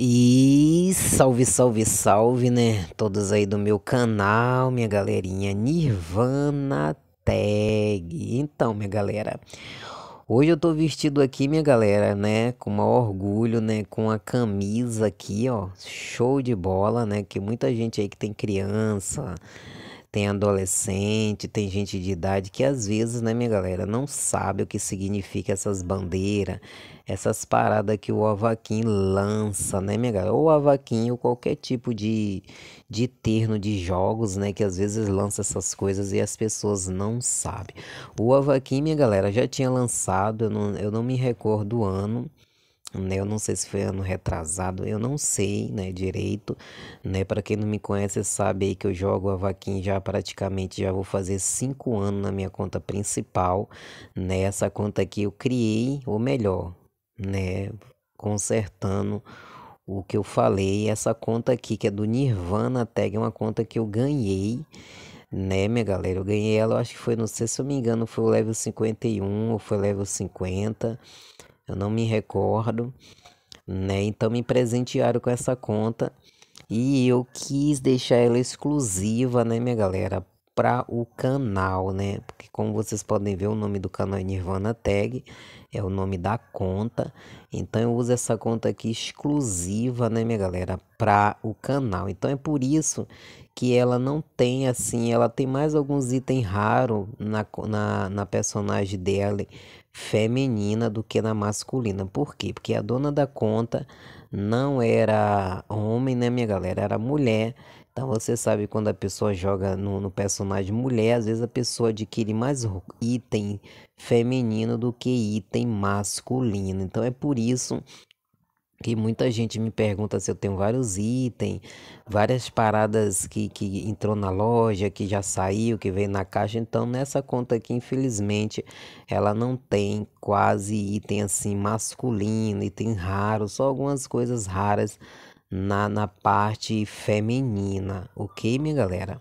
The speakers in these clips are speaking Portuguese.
E salve, salve, salve, né? Todos aí do meu canal, minha galerinha Nirvana Tag. Então, minha galera, hoje eu tô vestido aqui, minha galera, né? Com maior orgulho, né? Com a camisa aqui, ó, show de bola, né? Que muita gente aí que tem criança, tem adolescente, tem gente de idade que às vezes, né, minha galera, não sabe o que significa essas bandeiras, essas paradas que o Avaquim lança, né, minha galera? Ou Avaquim, ou qualquer tipo de, de terno de jogos, né, que às vezes lança essas coisas e as pessoas não sabem. O Avaquim, minha galera, já tinha lançado, eu não, eu não me recordo o ano, né eu não sei se foi ano retrasado, eu não sei, né, direito, né, para quem não me conhece sabe aí que eu jogo a vaquinha já praticamente, já vou fazer cinco anos na minha conta principal, né, essa conta aqui eu criei, ou melhor, né, consertando o que eu falei, essa conta aqui que é do Nirvana Tag, é uma conta que eu ganhei, né, minha galera, eu ganhei ela, eu acho que foi, não sei se eu me engano, foi o level 51 ou foi o level 50, eu não me recordo, né? Então me presentearam com essa conta e eu quis deixar ela exclusiva, né, minha galera, para o canal, né? Porque como vocês podem ver, o nome do canal é Nirvana Tag, é o nome da conta. Então eu uso essa conta aqui exclusiva, né, minha galera, para o canal. Então é por isso que ela não tem assim, ela tem mais alguns itens raros na, na, na personagem dela feminina do que na masculina. Por quê? Porque a dona da conta não era homem, né, minha galera? Era mulher. Então você sabe quando a pessoa joga no, no, personagem mulher, às vezes a pessoa adquire mais item feminino do que item masculino. Então é por isso que muita gente me pergunta se eu tenho vários itens, várias paradas que, que entrou na loja, que já saiu, que veio na caixa. Então, nessa conta aqui, infelizmente, ela não tem quase item assim masculino, item raro, só algumas coisas raras na, na parte feminina, ok, minha galera?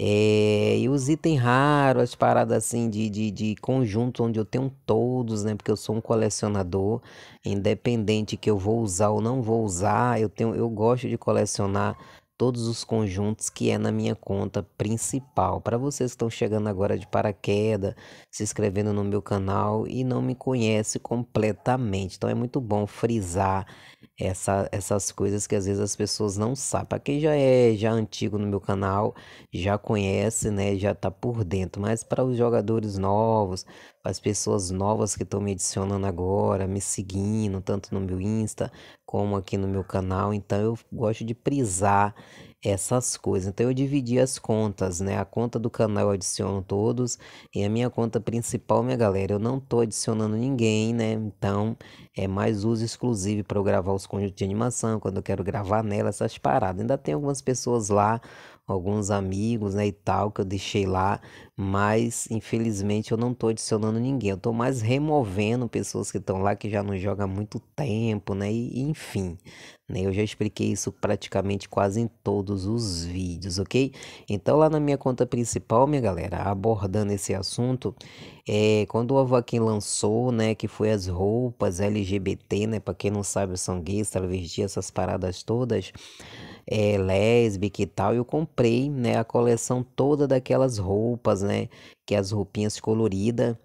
É, e os itens raros, as paradas assim de, de, de conjunto, onde eu tenho todos, né? Porque eu sou um colecionador, independente que eu vou usar ou não vou usar, eu, tenho, eu gosto de colecionar todos os conjuntos que é na minha conta principal. Para vocês que estão chegando agora de paraquedas, se inscrevendo no meu canal e não me conhece completamente. Então é muito bom frisar essa, essas coisas que às vezes as pessoas não sabem. Para quem já é já antigo no meu canal, já conhece, né, já tá por dentro, mas para os jogadores novos, as pessoas novas que estão me adicionando agora, me seguindo, tanto no meu Insta como aqui no meu canal. Então eu gosto de prisar essas coisas. Então eu dividi as contas, né? A conta do canal eu adiciono todos e a minha conta principal, minha galera, eu não tô adicionando ninguém, né? Então é mais uso exclusivo para eu gravar os conjuntos de animação, quando eu quero gravar nela, essas paradas. Ainda tem algumas pessoas lá, alguns amigos, né, e tal, que eu deixei lá, mas infelizmente eu não tô adicionando ninguém, eu tô mais removendo pessoas que estão lá que já não joga há muito tempo, né, e, enfim, né? Eu já expliquei isso praticamente quase em todos os vídeos, ok? Então lá na minha conta principal, minha galera, abordando esse assunto, é, quando o Avaquim lançou, né, que foi as roupas LGBT, né, para quem não sabe, são gays, travesti, essas paradas todas, é, lésbica e tal, eu comprei, né, a coleção toda daquelas roupas, né, que é as roupinhas coloridas,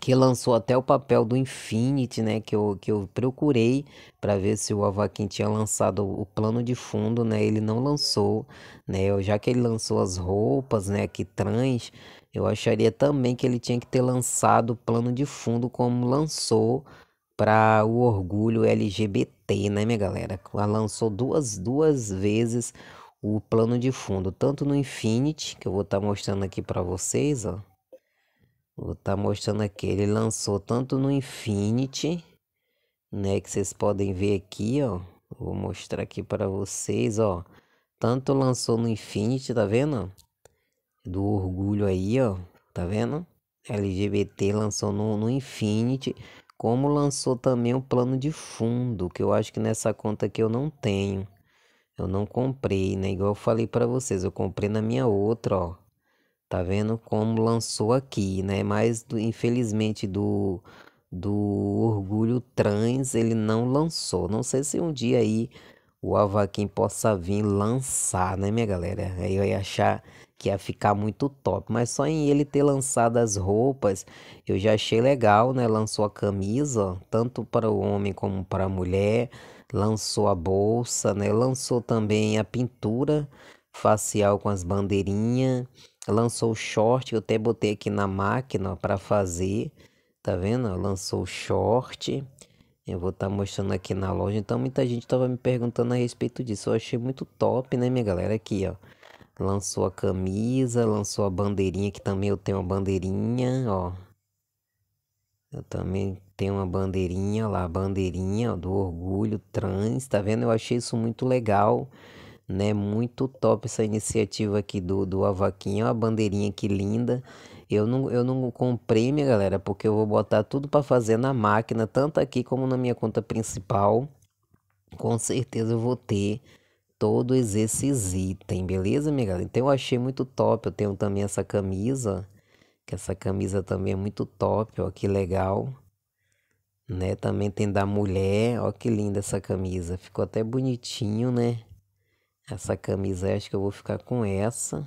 que lançou até o papel do Infinity, né, que eu, que eu procurei para ver se o Avakin tinha lançado o plano de fundo, né, ele não lançou, né, eu, já que ele lançou as roupas, né, que trans, eu acharia também que ele tinha que ter lançado o plano de fundo como lançou para o orgulho LGBT, né, minha galera, Ela lançou duas, duas vezes o plano de fundo, tanto no Infinity, que eu vou estar tá mostrando aqui para vocês, ó, Vou estar tá mostrando aqui. Ele lançou tanto no Infinity, né? Que vocês podem ver aqui, ó. Vou mostrar aqui para vocês, ó. Tanto lançou no Infinity, tá vendo? Do orgulho aí, ó. Tá vendo? LGBT lançou no, no Infinity. Como lançou também o plano de fundo, que eu acho que nessa conta aqui eu não tenho. Eu não comprei, né? Igual eu falei para vocês, eu comprei na minha outra, ó. Tá vendo como lançou aqui, né? Mas do, infelizmente do do orgulho trans ele não lançou. Não sei se um dia aí o Avaquim possa vir lançar, né, minha galera? Aí eu ia achar que ia ficar muito top, mas só em ele ter lançado as roupas, eu já achei legal, né? Lançou a camisa, tanto para o homem como para a mulher, lançou a bolsa, né? Lançou também a pintura facial com as bandeirinhas lançou o short, eu até botei aqui na máquina para fazer, tá vendo? Lançou o short. Eu vou estar tá mostrando aqui na loja. Então muita gente estava me perguntando a respeito disso. Eu achei muito top, né, minha galera? Aqui, ó. Lançou a camisa, lançou a bandeirinha, que também eu tenho uma bandeirinha, ó. Eu também tenho uma bandeirinha lá, bandeirinha ó, do orgulho trans, tá vendo? Eu achei isso muito legal né? Muito top essa iniciativa aqui do, do Avaquinha, a bandeirinha que linda. Eu não, eu não comprei, minha galera, porque eu vou botar tudo para fazer na máquina, tanto aqui como na minha conta principal. Com certeza eu vou ter todos esses itens, beleza, minha galera? Então eu achei muito top, eu tenho também essa camisa, que essa camisa também é muito top, ó, que legal. Né? Também tem da mulher, ó que linda essa camisa, ficou até bonitinho, né? Essa camisa acho que eu vou ficar com essa.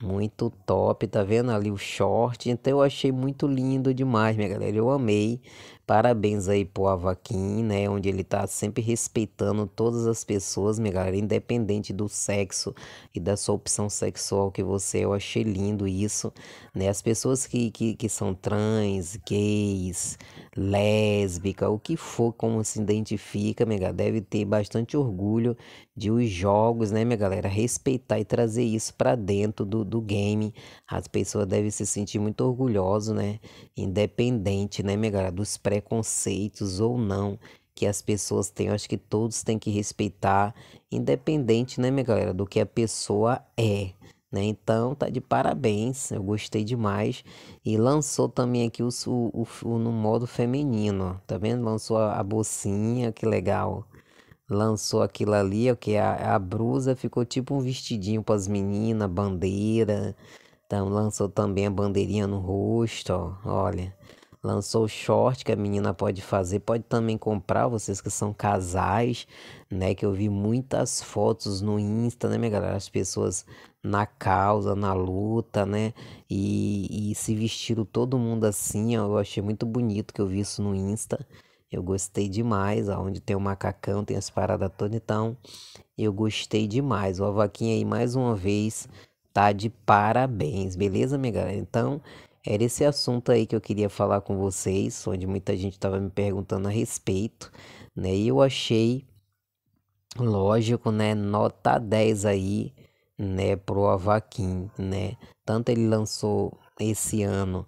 Muito top, tá vendo ali o short? Então eu achei muito lindo demais, minha galera. Eu amei. Parabéns aí pro Avaquim, né? Onde ele tá sempre respeitando todas as pessoas, minha galera, independente do sexo e da sua opção sexual que você é. Eu achei lindo isso, né? As pessoas que, que, que são trans, gays, lésbica, o que for, como se identifica, galera deve ter bastante orgulho de os jogos, né, minha galera, respeitar e trazer isso para dentro do, do game. As pessoas devem se sentir muito orgulhosas, né? Independente, né, minha galera, dos pré preconceitos ou não que as pessoas têm. Eu acho que todos têm que respeitar, independente, né, minha galera, do que a pessoa é. Né? Então tá de parabéns, eu gostei demais. E lançou também aqui o, o, o no modo feminino, ó. tá vendo? Lançou a, a bolsinha, que legal. Lançou aquilo ali, ó, que a, a brusa ficou tipo um vestidinho para as meninas, bandeira. Então lançou também a bandeirinha no rosto, ó, olha lançou short que a menina pode fazer, pode também comprar, vocês que são casais, né? Que eu vi muitas fotos no Insta, né, minha galera? As pessoas na causa, na luta, né? E, e se vestiram todo mundo assim, ó, eu achei muito bonito que eu vi isso no Insta. Eu gostei demais, aonde tem o macacão, tem as paradas todas, então eu gostei demais. O Avaquinha aí mais uma vez tá de parabéns, beleza, minha galera? Então, era esse assunto aí que eu queria falar com vocês, onde muita gente estava me perguntando a respeito, né? E eu achei lógico, né? Nota 10 aí, né, pro Avaquim, né? Tanto ele lançou esse ano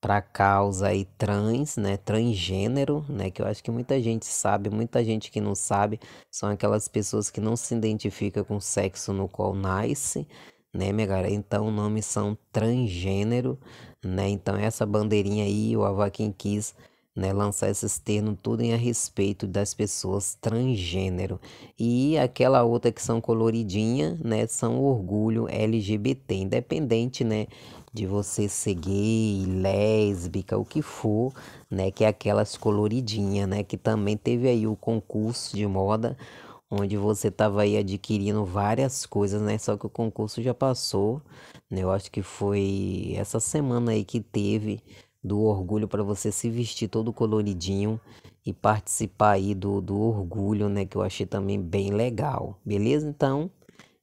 para causa aí trans, né, transgênero, né, que eu acho que muita gente sabe, muita gente que não sabe, são aquelas pessoas que não se identificam com o sexo no qual nasce, né, minha galera? Então, o nome são transgênero, né? Então essa bandeirinha aí, o Avaquim é quis né, lançar esses termos tudo em a respeito das pessoas transgênero. E aquela outra que são coloridinha, né, são orgulho LGBT, independente, né, de você ser gay, lésbica, o que for, né, que é aquelas coloridinha, né, que também teve aí o concurso de moda onde você estava aí adquirindo várias coisas, né? Só que o concurso já passou, né? Eu acho que foi essa semana aí que teve do orgulho para você se vestir todo coloridinho e participar aí do, do orgulho, né? Que eu achei também bem legal, beleza? Então,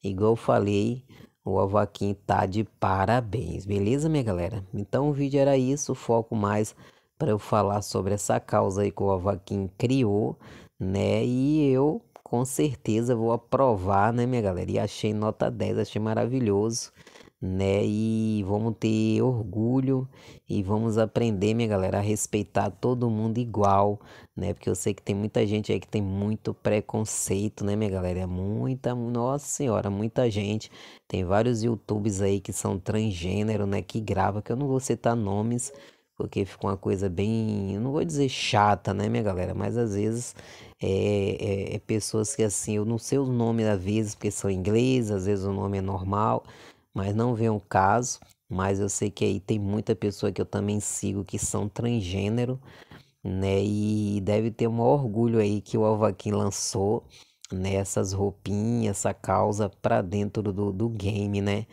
igual eu falei, o Avaquim tá de parabéns, beleza, minha galera? Então, o vídeo era isso, foco mais para eu falar sobre essa causa aí que o Avaquim criou, né? E eu com certeza vou aprovar, né, minha galera? E achei nota 10, achei maravilhoso, né? E vamos ter orgulho e vamos aprender, minha galera, a respeitar todo mundo igual, né? Porque eu sei que tem muita gente aí que tem muito preconceito, né, minha galera? É muita, nossa senhora, muita gente. Tem vários youtubers aí que são transgênero, né? Que grava, que eu não vou citar nomes, porque ficou uma coisa bem, não vou dizer chata, né, minha galera? Mas às vezes é, é, é pessoas que assim, eu não sei o nome às vezes, porque são ingleses, às vezes o nome é normal, mas não vem o caso. Mas eu sei que aí tem muita pessoa que eu também sigo que são transgênero, né? E deve ter um orgulho aí que o Alvaquim lançou nessas né? roupinhas, essa causa para dentro do, do game, né?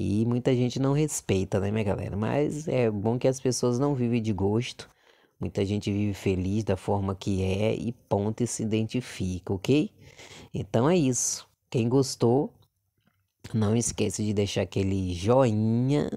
E muita gente não respeita, né, minha galera? Mas é bom que as pessoas não vivem de gosto. Muita gente vive feliz da forma que é e ponto e se identifica, ok? Então é isso. Quem gostou, não esqueça de deixar aquele joinha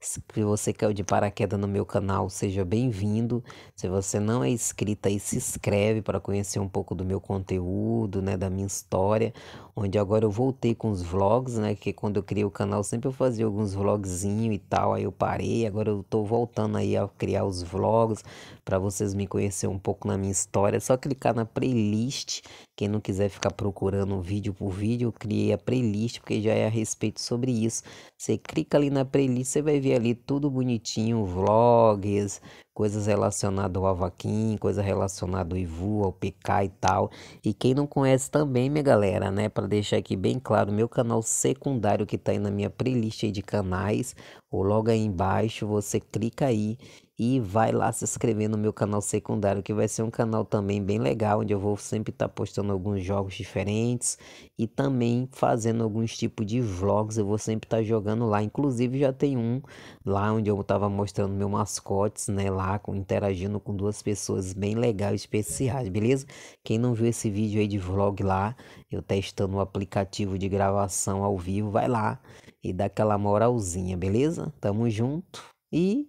se você caiu de paraquedas no meu canal, seja bem-vindo. Se você não é inscrito aí, se inscreve para conhecer um pouco do meu conteúdo, né, da minha história, onde agora eu voltei com os vlogs, né, que quando eu criei o canal sempre eu fazia alguns vlogzinho e tal, aí eu parei, agora eu tô voltando aí a criar os vlogs para vocês me conhecer um pouco na minha história. É só clicar na playlist. Quem não quiser ficar procurando vídeo por vídeo, eu criei a playlist porque já é a respeito sobre isso. Você clica ali na playlist, você vai ver vê ali tudo bonitinho, vlogs, coisas relacionadas ao Avaquim, coisa relacionada ao Ivu, ao PK e tal. E quem não conhece também, minha galera, né, para deixar aqui bem claro, meu canal secundário que está aí na minha playlist de canais, ou logo aí embaixo, você clica aí e vai lá se inscrever no meu canal secundário, que vai ser um canal também bem legal, onde eu vou sempre estar tá postando alguns jogos diferentes e também fazendo alguns tipos de vlogs. Eu vou sempre estar tá jogando lá, inclusive já tem um lá onde eu estava mostrando meu mascotes, né, lá com, interagindo com duas pessoas bem legais, especiais, beleza? Quem não viu esse vídeo aí de vlog lá, eu testando o aplicativo de gravação ao vivo, vai lá e dá aquela moralzinha, beleza? Tamo junto. E